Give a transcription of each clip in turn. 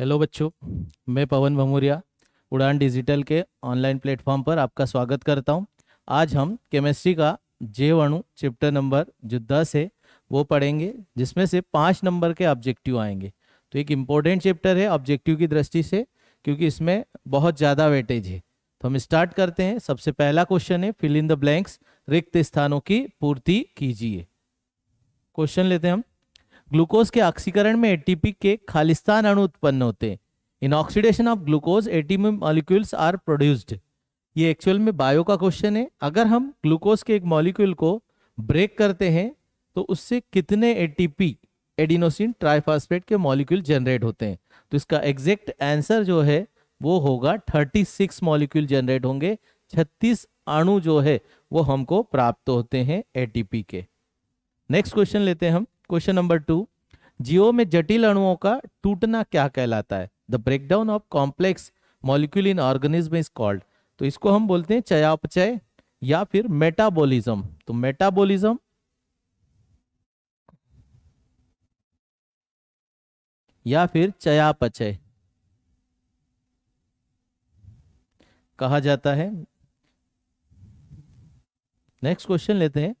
Hello बच्चों मैं पवन भमूरिया उड़ान डिजिटल के ऑनलाइन प्लेटफॉर्म पर आपका स्वागत करता हूं। आज हम केमिस्ट्री का जे वणु चैप्टर नंबर जो दस है वो पढ़ेंगे जिसमें से पाँच नंबर के ऑब्जेक्टिव आएंगे तो एक इम्पोर्टेंट चैप्टर है ऑब्जेक्टिव की दृष्टि से क्योंकि इसमें बहुत ज़्यादा वेटेज है तो हम स्टार्ट करते हैं सबसे पहला क्वेश्चन है फिल इन द ब्लैंक्स रिक्त स्थानों की पूर्ति कीजिए क्वेश्चन लेते हैं हम ग्लूकोज के ऑक्सीकरण में एटीपी के खालिस्तान अणु उत्पन्न होते हैं in oxidation of glucose ATP molecules are produced ये एक्चुअल में बायो का क्वेश्चन है अगर हम ग्लूकोज के एक मॉलिक्यूल को ब्रेक करते हैं तो उससे कितने एटीपी एडिनोसिन ट्राइफॉस्फेट के मॉलिक्यूल जनरेट होते हैं तो इसका एग्जैक्ट आंसर जो है वो होगा 36 मॉलिक्यूल जनरेट होंगे 36 अणु जो है वो हमको प्राप्त होते हैं एटीपी के नेक्स्ट क्वेश्चन लेते हैं हम क्वेश्चन नंबर टू जीओ में जटिल अणुओं का टूटना क्या कहलाता है the break down of complex molecule in organism is called तो इसको हम बोलते हैं चयापचय या फिर मेटाबोलिज्म तो मेटाबोलिज्म या फिर चयापचय कहा जाता है नेक्स्ट क्वेश्चन लेते हैं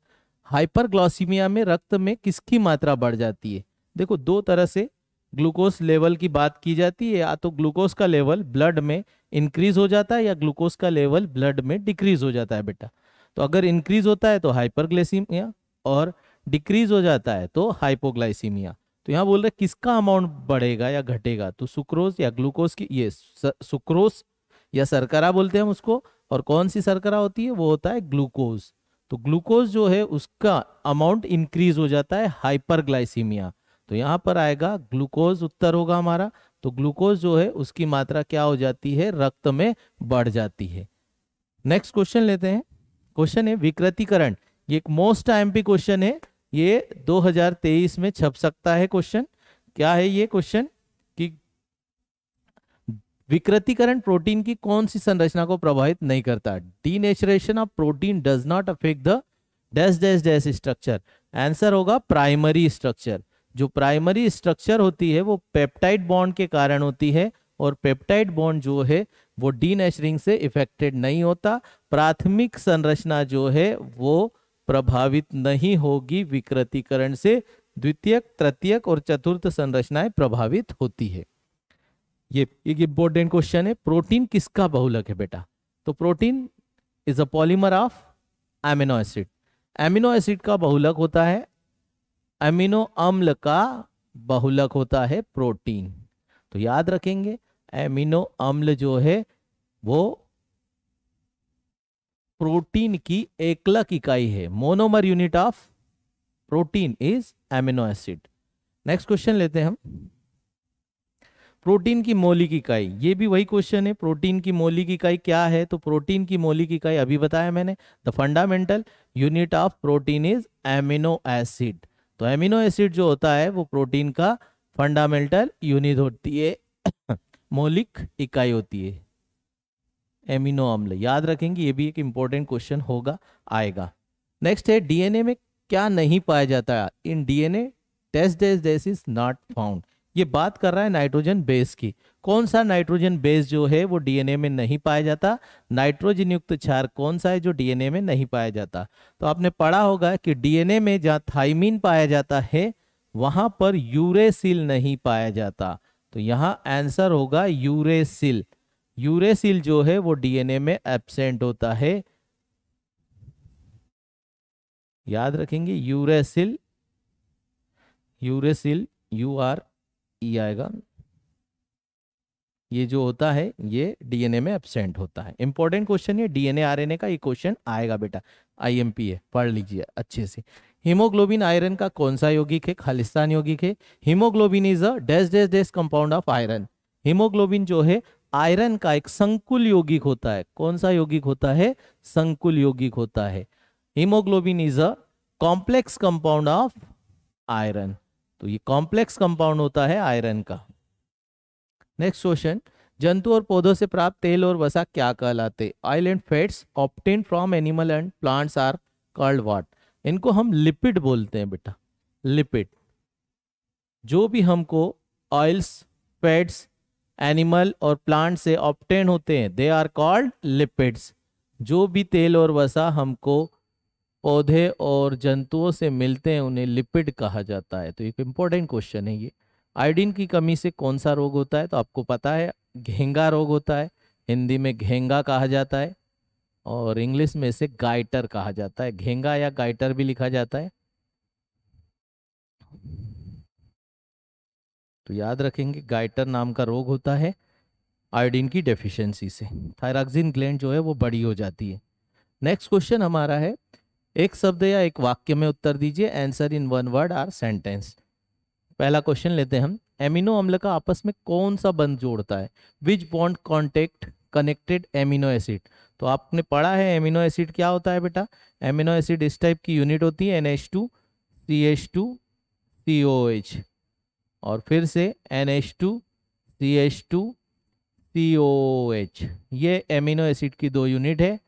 हाइपरग्लासीमिया में रक्त में किसकी मात्रा बढ़ जाती है देखो दो तरह से ग्लूकोज लेवल की बात की जाती है या तो ग्लूकोज का लेवल ब्लड में इंक्रीज हो जाता है या ग्लूकोज का लेवल ब्लड में डिक्रीज हो जाता है बेटा तो अगर इंक्रीज होता है तो हाइपरग्लासीमिया और डिक्रीज हो जाता है तो हाइपोग्लाइसीमिया तो यहाँ बोल रहे किसका अमाउंट बढ़ेगा या घटेगा तो सुक्रोज या ग्लूकोज की ये सुक्रोज या सरकरा बोलते हैं उसको और कौन सी सरकरा होती है वो होता है ग्लूकोज तो ग्लूकोज जो है उसका अमाउंट इंक्रीज हो जाता है हाइपरग्लाइसीमिया तो यहां पर आएगा ग्लूकोज उत्तर होगा हमारा तो ग्लूकोज जो है उसकी मात्रा क्या हो जाती है रक्त में बढ़ जाती है नेक्स्ट क्वेश्चन लेते हैं क्वेश्चन है विकृतिकरण ये एक मोस्ट आईएमपी क्वेश्चन है ये 2023 में छप सकता है क्वेश्चन क्या है ये क्वेश्चन कि विकृतिकरण प्रोटीन की कौन सी संरचना को प्रभावित नहीं करता denaturation of protein does not affect the dash dash dash structure answer होगा प्राइमरी स्ट्रक्चर जो प्राइमरी स्ट्रक्चर होती है वो पेप्टाइड बॉन्ड के कारण होती है और पेप्टाइड बॉन्ड जो है वो डीनेचरिंग से इफेक्टेड नहीं होता प्राथमिक संरचना जो है वो प्रभावित नहीं होगी विकृतिकरण से द्वितीयक तृतीयक और चतुर्थ संरचनाएं प्रभावित होती है ये एक इंपॉर्टेंट क्वेश्चन है प्रोटीन किसका बहुलक है बेटा तो protein is a polymer of amino acid amino acid का बहुलक होता है एमिनो अम्ल का बहुलक होता है प्रोटीन तो याद रखेंगे एमिनो अम्ल जो है वो प्रोटीन की एकलक इकाई है monomer unit of protein is amino acid next question लेते हैं हम प्रोटीन की मोली की इकाई ये भी वही क्वेश्चन है प्रोटीन की मोली की इकाई क्या है तो प्रोटीन की मोली की इकाई अभी बताया मैंने the fundamental unit of protein is amino acid तो एमिनो एसिड जो होता है वो प्रोटीन का फंडामेंटल यूनिट होती है मौलिक इकाई होती है एमिनो अम्ल याद रखेंगे ये भी एक इंपॉर्टेंट क्वेश्चन होगा आएगा नेक्स्ट है डीएनए में क्या नहीं पाया जाता इन डीएनए टेस्ट डेज दिस इज नॉट फाउंड ये बात कर रहा है नाइट्रोजन बेस की कौन सा नाइट्रोजन बेस जो है वो डीएनए में नहीं पाया जाता नाइट्रोजन युक्त क्षार कौन सा है जो डीएनए में नहीं पाया जाता तो आपने पढ़ा होगा कि डीएनए में जहाँ थाइमिन पाया जाता है वहां पर यूरेसिल नहीं पाया जाता तो यहाँ आंसर होगा यूरेसिल यूरेसिल जो है वो डीएनए में एबसेंट होता है याद रखेंगे uracil uracil U R E e आएगा ये जो होता है ये डीएनए में एबसेंट होता है इंपॉर्टेंट क्वेश्चन ये डीएनए आरएनए का ये क्वेश्चन आएगा बेटा आईएमपी है पढ़ लीजिए अच्छे से हीमोग्लोबिन आयरन का कौन सा यौगिक है खालिस्तान यौगिक है haemoglobin is a dash dash dash compound of iron haemoglobin जो है आयरन का एक संकुल यौगिक होता है कौन सा यौगिक होता है संकुल यौगिक होता है haemoglobin is a complex compound of iron तो ये कॉम्प्लेक्स कंपाउंड होता है आयरन का नेक्स्ट क्वेश्चन जंतु और पौधों से प्राप्त तेल और वसा क्या कहलाते oil and fats obtained from animal and plants are called what इनको हम लिपिड बोलते हैं बेटा लिपिड जो भी हमको ऑयल्स फैट्स एनिमल और प्लांट से ऑप्टेन होते हैं दे आर कॉल्ड लिपिड्स जो भी तेल और वसा हमको पौधे और जंतुओं से मिलते हैं उन्हें लिपिड कहा जाता है तो एक इम्पॉर्टेंट क्वेश्चन है ये आयोडीन की कमी से कौन सा रोग होता है तो आपको पता है घेंगा रोग होता है हिंदी में घेंगा कहा जाता है और इंग्लिश में इसे गाइटर कहा जाता है घेंगा या गाइटर भी लिखा जाता है तो याद रखेंगे गाइटर नाम का रोग होता है आयोडीन की डेफिशिएंसी से थायराक्सिन ग्लैंड जो है वो बड़ी हो जाती है नेक्स्ट क्वेश्चन हमारा है एक शब्द या एक वाक्य में उत्तर दीजिए answer in one word or sentence पहला क्वेश्चन लेते हैं हम एमिनो अम्ल का आपस में कौन सा बंध जोड़ता है which bond contact connected amino acid तो आपने पढ़ा है एमिनो एसिड क्या होता है बेटा एमिनो एसिड इस टाइप की यूनिट होती है NH two C H two C O H और फिर से N H two C H two C O H ये एमिनो एसिड की दो यूनिट है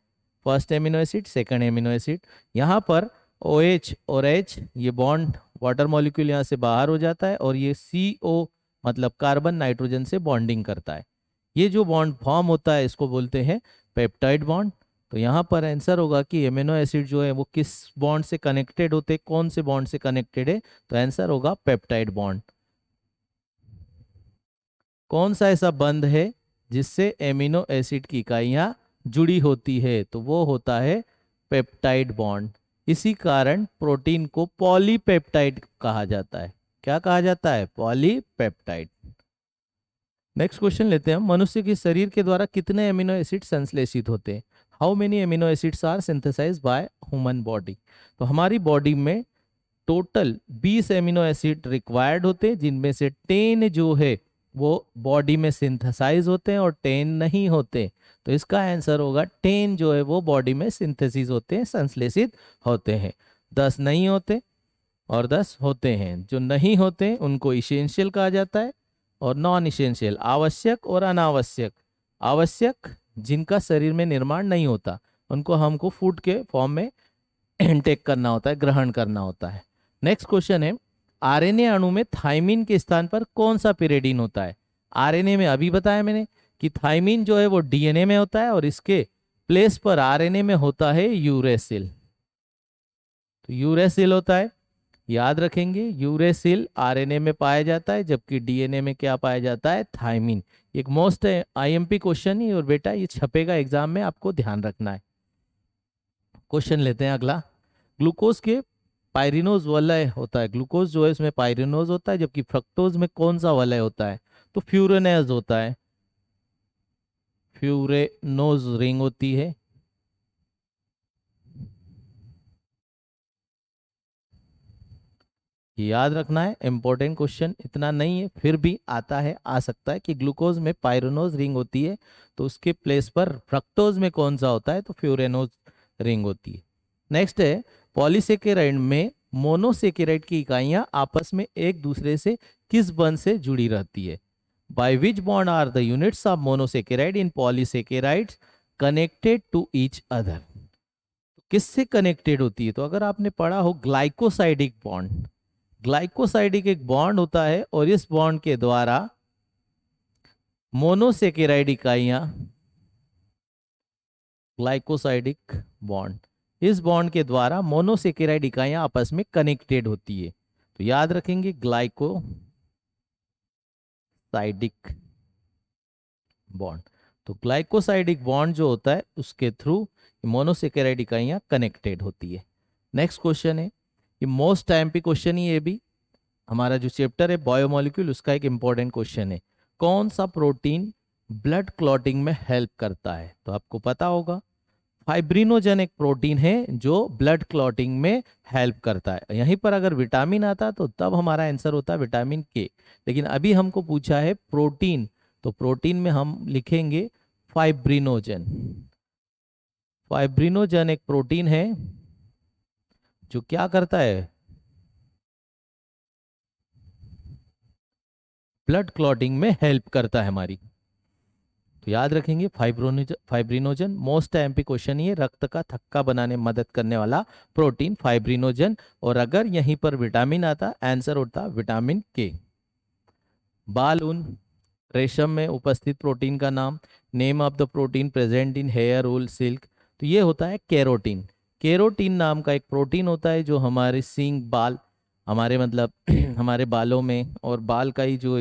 first amino acid second amino acid यहाँ पर ओ OH और एच ये बॉन्ड वाटर मॉलिक्यूल यहाँ से बाहर हो जाता है और ये सी ओ मतलब कार्बन नाइट्रोजन से बॉन्डिंग करता है ये जो बॉन्ड फॉर्म होता है इसको बोलते हैं पेप्टाइड बॉन्ड तो यहाँ पर आंसर होगा कि एमिनो एसिड जो है वो किस बॉन्ड से कनेक्टेड होते कौन से बॉन्ड से कनेक्टेड है तो आंसर होगा पेप्टाइड बॉन्ड कौन सा ऐसा बंध है जिससे एमिनो एसिड की इकाइयाँ जुड़ी होती है तो वो होता है पेप्टाइड बॉन्ड इसी कारण प्रोटीन को पॉलीपेप्टाइड कहा जाता है क्या कहा जाता है पॉलीपेप्टाइड नेक्स्ट क्वेश्चन लेते हैं मनुष्य के शरीर के द्वारा कितने एमिनो एसिड संश्लेषित होते हैं how many amino acids are synthesise by human body तो हमारी बॉडी में टोटल 20 एमिनो एसिड रिक्वायर्ड होते हैं जिनमें से 10 जो है वो बॉडी में सिंथेसाइज होते हैं और टेन नहीं होते तो इसका आंसर होगा टेन जो है वो बॉडी में सिंथेसिस होते हैं संश्लेषित होते हैं दस नहीं होते और दस होते हैं जो नहीं होते उनको इसेंशियल कहा जाता है और नॉन इसेंशियल आवश्यक और अनावश्यक आवश्यक जिनका शरीर में निर्माण नहीं होता उनको हमको फूड के फॉर्म में इंटेक करना होता है ग्रहण करना होता है नेक्स्ट क्वेश्चन है आरएनए अणु में थाइमिन के स्थान पर कौन सा पेरेडिन होता है आरएनए में अभी बताया मैंने कि थाइमिन जो है वो डीएनए में होता है और इसके प्लेस पर आरएनए में होता है यूरेसिल तो यूरेसिल होता है याद रखेंगे यूरेसिल आरएनए में पाया जाता है जबकि डीएनए में क्या पाया जाता है थाइमिन एक मोस्ट आईएमपी क्वेश्चन ही और बेटा ये छपेगा एग्जाम में आपको ध्यान रखना है क्वेश्चन लेते हैं अगला ग्लूकोज के पायरिनोज वलय होता है ग्लूकोज जो है उसमें पायरिनोज होता है जबकि फ्रक्टोज में कौन सा वलय होता है तो फ्यूरेनेज होता है फ्यूरेनोज रिंग होती है याद रखना है इंपॉर्टेंट क्वेश्चन इतना नहीं है फिर भी आता है आ सकता है कि ग्लूकोज में पायरोनोज रिंग होती है तो उसके प्लेस पर फ्रक्टोज में कौन सा होता है तो फ्यूरेनोज रिंग होती है नेक्स्ट है पॉलीसेकेराइड में मोनोसेकेराइड की इकाइयां आपस में एक दूसरे से किस बंध से जुड़ी रहती है by which bond are the units of monosaccharide in polysaccharide connected to each other किससे कनेक्टेड होती है तो अगर आपने पढ़ा हो ग्लाइकोसाइडिक बॉन्ड ग्लाइकोसाइडिक एक बॉन्ड होता है और इस बॉन्ड के द्वारा मोनोसेकेराइड इकाइयां ग्लाइकोसाइडिक बॉन्ड इस बॉन्ड के द्वारा मोनोसेकेराइड इकाइयां आपस में कनेक्टेड होती है तो याद रखेंगे ग्लाइको साइडिक बॉन्ड तो ग्लाइकोसाइडिक बॉन्ड जो होता है उसके थ्रू मोनोसेकेराइड इकाइयां कनेक्टेड होती है नेक्स्ट क्वेश्चन है ये मोस्ट टाइम पे क्वेश्चन ही ये भी हमारा जो चैप्टर है बायोमोलिक्यूल उसका एक इंपॉर्टेंट क्वेश्चन है कौन सा प्रोटीन ब्लड क्लॉटिंग में हेल्प करता है तो आपको पता होगा फाइब्रिनोजेनिक प्रोटीन है जो ब्लड क्लॉटिंग में हेल्प करता है यहीं पर अगर विटामिन आता तो तब हमारा आंसर होता विटामिन के लेकिन अभी हमको पूछा है प्रोटीन तो प्रोटीन में हम लिखेंगे फाइब्रिनोजन फाइब्रिनोजन एक प्रोटीन है जो क्या करता है ब्लड क्लॉटिंग में हेल्प करता है हमारी तो याद रखेंगे fibrinogen fibrinogen most time question ये रक्त का थक्का बनाने में मदद करने वाला प्रोटीन फाइब्रिनोजन और अगर यहीं पर विटामिन आता आंसर होता विटामिन के बाल ऊन रेशम में उपस्थित प्रोटीन का नाम name of the protein present in hair wool silk तो ये होता है कैरोटीन कैरोटीन नाम का एक प्रोटीन होता है जो हमारे सींग बाल हमारे मतलब हमारे बालों में और बाल का ही जो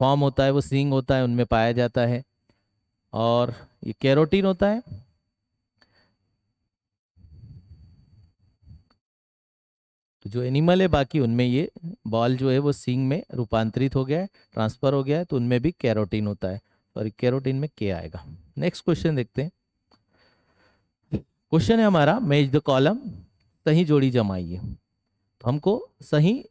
फॉर्म होता है वो सींग होता है उनमें पाया जाता है और ये कैरोटीन होता है तो जो एनिमल है बाकी उनमें ये बॉल जो है वो सींग में रूपांतरित हो गया है ट्रांसफर हो गया है तो उनमें भी कैरोटीन होता है और कैरोटीन में के आएगा नेक्स्ट क्वेश्चन देखते हैं क्वेश्चन है हमारा मेज द कॉलम सही जोड़ी जमाइए तो हमको सही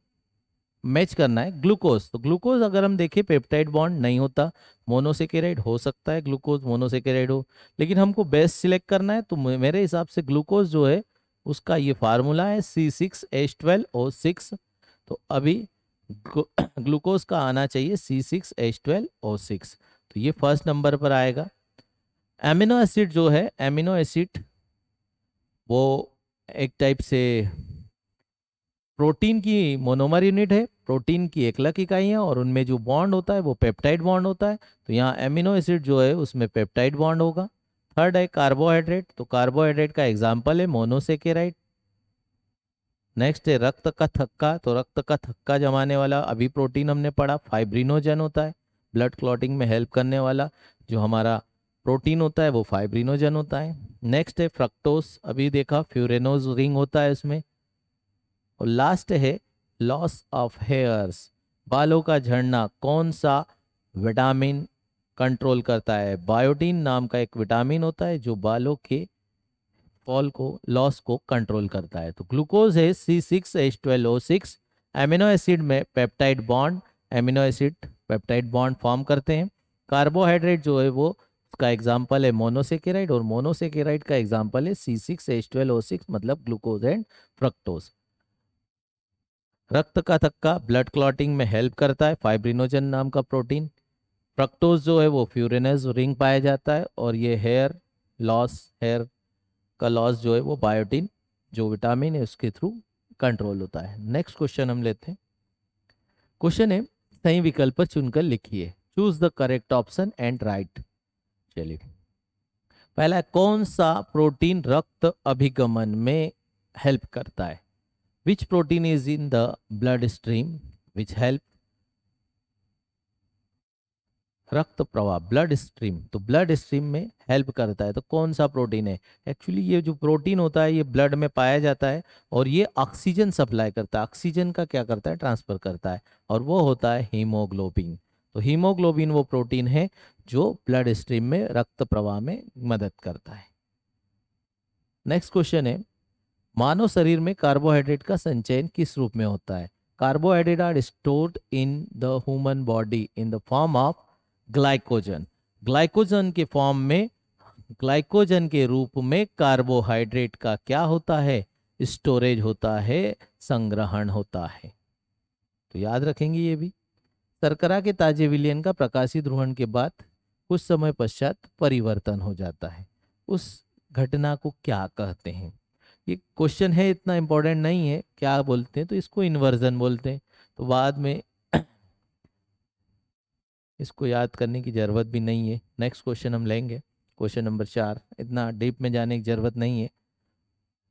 मैच करना है ग्लूकोज तो ग्लूकोज अगर हम देखें पेप्टाइड बॉन्ड नहीं होता मोनोसेकेराइड हो सकता है ग्लूकोज मोनोसेकेराइड हो लेकिन हमको बेस्ट सिलेक्ट करना है तो मेरे हिसाब से ग्लूकोज जो है उसका ये फार्मूला है C six H twelve O six तो अभी ग्लूकोज का आना चाहिए C six H twelve O six तो ये फर्स्ट नंबर पर आएगा एमिनो एसिड जो है एमिनो एसिड वो एक टाइप से प्रोटीन की मोनोमर यूनिट है प्रोटीन की एकलक इकाइयाँ और उनमें जो बॉन्ड होता है वो पेप्टाइड बॉन्ड होता है तो यहाँ एमिनो एसिड जो है उसमें पेप्टाइड बॉन्ड होगा थर्ड है कार्बोहाइड्रेट तो कार्बोहाइड्रेट का एग्जाम्पल है मोनोसेकेराइड नेक्स्ट है रक्त का थक्का तो रक्त का थक्का जमाने वाला अभी प्रोटीन हमने पढ़ा फाइब्रिनोजन होता है ब्लड क्लॉटिंग में हेल्प करने वाला जो हमारा प्रोटीन होता है वो फाइब्रिनोजन होता है नेक्स्ट है फ्रक्टोस अभी देखा फ्यूरेनोज रिंग होता है इसमें और लास्ट है लॉस ऑफ हेयर्स बालों का झड़ना कौन सा विटामिन कंट्रोल करता है बायोटीन नाम का एक विटामिन होता है जो बालों के फॉल को लॉस को कंट्रोल करता है तो ग्लूकोज है C six H twelve O six amino acid में peptide bond amino acid peptide bond form करते हैं कार्बोहाइड्रेट जो है वो उसका एग्जाम्पल है मोनोसेकेराइड और मोनोसेकेराइड का एग्जाम्पल है C six H twelve O six मतलब ग्लूकोज एंड फ्रक्टोज रक्त का थक्का ब्लड क्लॉटिंग में हेल्प करता है फाइब्रिनोजन नाम का प्रोटीन फ्रक्टोज जो है वो फ्यूरेनस रिंग पाया जाता है और ये हेयर लॉस हेयर का लॉस जो है वो बायोटिन जो विटामिन है उसके थ्रू कंट्रोल होता है नेक्स्ट क्वेश्चन हम लेते हैं क्वेश्चन है सही विकल्प चुनकर लिखिए choose the correct option and write चलिए पहला कौन सा प्रोटीन रक्त अभिगमन में हेल्प करता है which protein is in the stream which help रक्त प्रवाह ब्लड स्ट्रीम तो ब्लड स्ट्रीम में हेल्प करता है तो कौन सा प्रोटीन है एक्चुअली ये जो प्रोटीन होता है ये ब्लड में पाया जाता है और ये ऑक्सीजन सप्लाई करता है ऑक्सीजन का क्या करता है ट्रांसफर करता है और वो होता है हीमोग्लोबिन तो हीमोग्लोबिन वो प्रोटीन है जो ब्लड स्ट्रीम में रक्त प्रवाह में मदद करता है नेक्स्ट क्वेश्चन है मानव शरीर में कार्बोहाइड्रेट का संचयन किस रूप में होता है carbohydrate are stored in the human body in the form of glycogen glycogen के फॉर्म में ग्लाइकोजन के रूप में कार्बोहाइड्रेट का क्या होता है स्टोरेज होता है संग्रहण होता है तो याद रखेंगे ये भी शर्करा के ताजे विलियन का प्रकाशित ध्रुवण के बाद कुछ समय पश्चात परिवर्तन हो जाता है उस घटना को क्या कहते हैं ये क्वेश्चन है इतना इम्पोर्टेंट नहीं है क्या बोलते हैं तो इसको इन्वर्जन बोलते हैं तो बाद में इसको याद करने की ज़रूरत भी नहीं है नेक्स्ट क्वेश्चन हम लेंगे क्वेश्चन नंबर चार इतना डीप में जाने की ज़रूरत नहीं है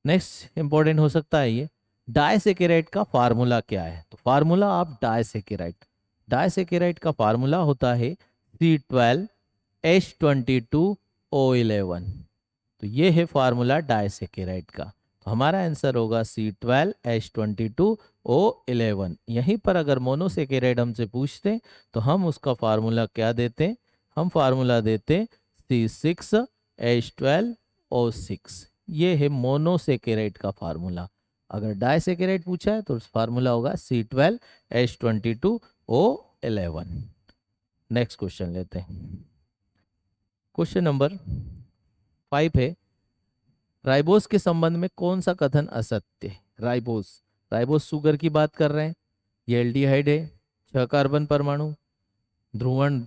नेक्स्ट इम्पोर्टेंट हो सकता है ये डायसेकेराइट का फार्मूला क्या है तो फार्मूला आप डायसेकेराइट डायसेकेराइट का फार्मूला होता है C twelve H twenty two O eleven तो ये है फार्मूला डायसेकेराइट का हमारा आंसर होगा C twelve H twenty two O eleven यहीं पर अगर मोनोसेकेरेड हमसे पूछते तो हम उसका फार्मूला क्या देते हम फार्मूला देते C six H twelve O six ये है मोनोसेकेरेट का फार्मूला अगर डायसेकेरेट पूछा है तो फार्मूला होगा C twelve H twenty two O eleven next question लेते हैं क्वेश्चन नंबर फाइव है राइबोस के संबंध में कौन सा कथन असत्य है राइबोस राइबोस सुगर की बात कर रहे हैं ये एल्डिहाइड है छह कार्बन परमाणु ध्रुवण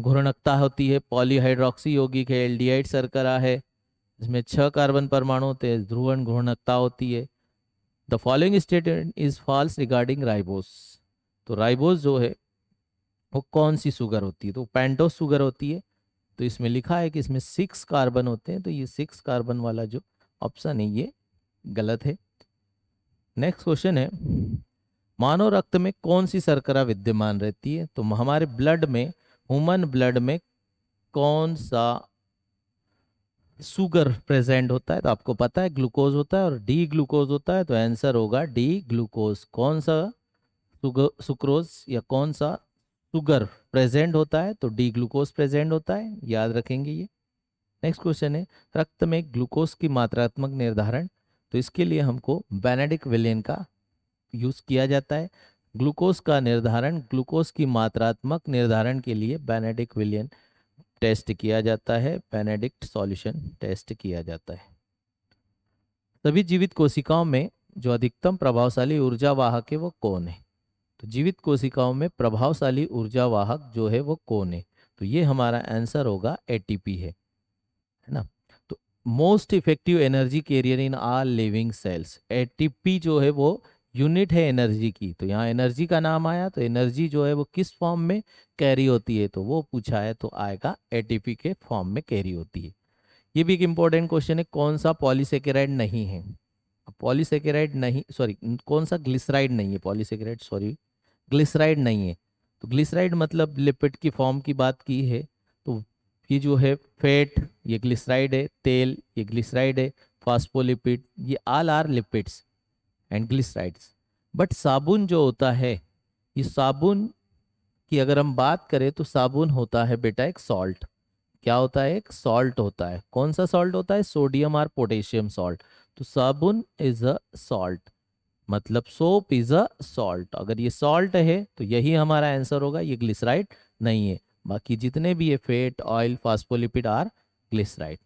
घुरणकता होती है पॉलीहाइड्रोक्सी यौगिक है एल्डिहाइड सरकरा है इसमें छह कार्बन परमाणु होते हैं ध्रुवण घुरणकता होती है the following statement is false regarding ribose तो राइबोस जो है वो कौन सी सुगर होती है तो पैंटोस सुगर होती है तो इसमें लिखा है कि इसमें सिक्स कार्बन होते हैं तो ये सिक्स कार्बन वाला जो ऑप्शन है ये गलत है नेक्स्ट क्वेश्चन है मानव रक्त में कौन सी शर्करा विद्यमान रहती है तो हमारे ब्लड में ह्यूमन ब्लड में कौन सा सुगर प्रेजेंट होता है तो आपको पता है ग्लूकोज होता है और डी ग्लूकोज होता है तो आंसर होगा डी ग्लूकोज कौन सा सुक्रोज या कौन सा शुगर प्रेजेंट होता है तो डी ग्लूकोज प्रेजेंट होता है याद रखेंगे ये नेक्स्ट क्वेश्चन है रक्त में ग्लूकोज की मात्रात्मक निर्धारण तो इसके लिए हमको बेनेडिक विलियन का यूज़ किया जाता है ग्लूकोज का निर्धारण ग्लूकोज की मात्रात्मक निर्धारण के लिए बेनेडिक विलियन टेस्ट किया जाता है बेनेडिक्ट सॉल्यूशन टेस्ट किया जाता है सभी जीवित कोशिकाओं में जो अधिकतम प्रभावशाली ऊर्जा वाहक है वो कौन है तो जीवित कोशिकाओं में प्रभावशाली ऊर्जा वाहक जो है वो कौन है तो ये हमारा आंसर होगा एटीपी है है ना तो most effective energy carrier in all living cells ATP जो है वो यूनिट है एनर्जी की तो यहाँ एनर्जी का नाम आया तो एनर्जी जो है वो किस फॉर्म में कैरी होती है तो वो पूछा है तो आएगा एटीपी के फॉर्म में कैरी होती है ये भी एक इंपॉर्टेंट क्वेश्चन है कौन सा पॉलीसेकेराइड नहीं है पॉलीसेकेराइड नहीं सॉरी कौन सा ग्लिसराइड नहीं है पॉलीसेकेराइड सॉरी ग्लिसराइड नहीं है तो ग्लिसराइड मतलब लिपिड की फॉर्म की बात की है तो ये जो है फैट ये ग्लिसराइड है तेल ये ग्लिसराइड है फास्फोलिपिड ये all are lipids and glycerides but साबुन जो होता है ये साबुन की अगर हम बात करें तो साबुन होता है बेटा एक सॉल्ट क्या होता है एक सॉल्ट होता है कौन सा सॉल्ट होता है सोडियम और पोटेशियम सॉल्ट तो साबुन इज अ सॉल्ट मतलब सोप इज अ सॉल्ट अगर ये सॉल्ट है तो यही हमारा आंसर होगा ये ग्लिसराइड नहीं है बाकी जितने भी ये fat oil phospholipid are glyceride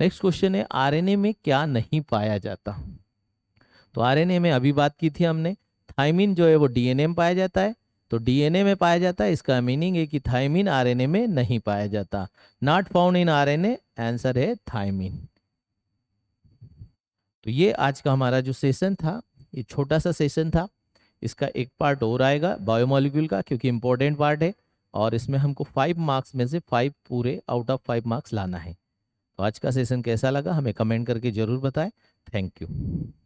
next question है आरएनए में क्या नहीं पाया जाता तो आरएनए में अभी बात की थी हमने थाइमिन जो है वो डीएनए में पाया जाता है तो डीएनए में पाया जाता है इसका मीनिंग है कि थाइमिन आरएनए में नहीं पाया जाता not found in RNA answer है थाइमिन तो ये आज का हमारा जो सेशन था ये छोटा सा सेशन था इसका एक पार्ट और आएगा बायोमोलिक्यूल का क्योंकि इम्पोर्टेंट पार्ट है और इसमें हमको फाइव मार्क्स में से फाइव पूरे आउट ऑफ फाइव मार्क्स लाना है तो आज का सेशन कैसा लगा हमें कमेंट करके ज़रूर बताएं थैंक यू